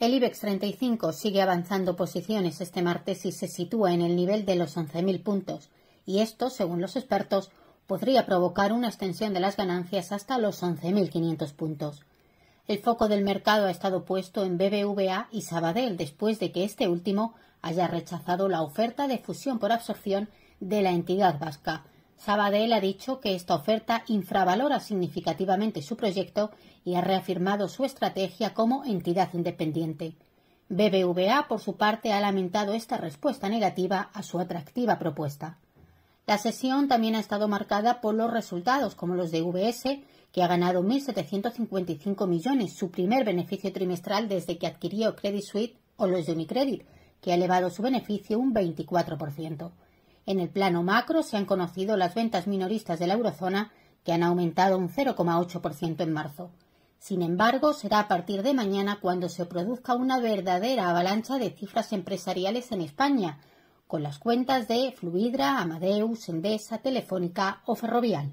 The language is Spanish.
El IBEX 35 sigue avanzando posiciones este martes y se sitúa en el nivel de los 11.000 puntos, y esto, según los expertos, podría provocar una extensión de las ganancias hasta los 11.500 puntos. El foco del mercado ha estado puesto en BBVA y Sabadell después de que este último haya rechazado la oferta de fusión por absorción de la entidad vasca, Sabadell ha dicho que esta oferta infravalora significativamente su proyecto y ha reafirmado su estrategia como entidad independiente. BBVA, por su parte, ha lamentado esta respuesta negativa a su atractiva propuesta. La sesión también ha estado marcada por los resultados, como los de VS, que ha ganado 1.755 millones, su primer beneficio trimestral desde que adquirió Credit Suite, o los de Unicredit, que ha elevado su beneficio un 24%. En el plano macro se han conocido las ventas minoristas de la eurozona, que han aumentado un 0,8% en marzo. Sin embargo, será a partir de mañana cuando se produzca una verdadera avalancha de cifras empresariales en España, con las cuentas de Fluidra, Amadeus, Endesa, Telefónica o Ferrovial.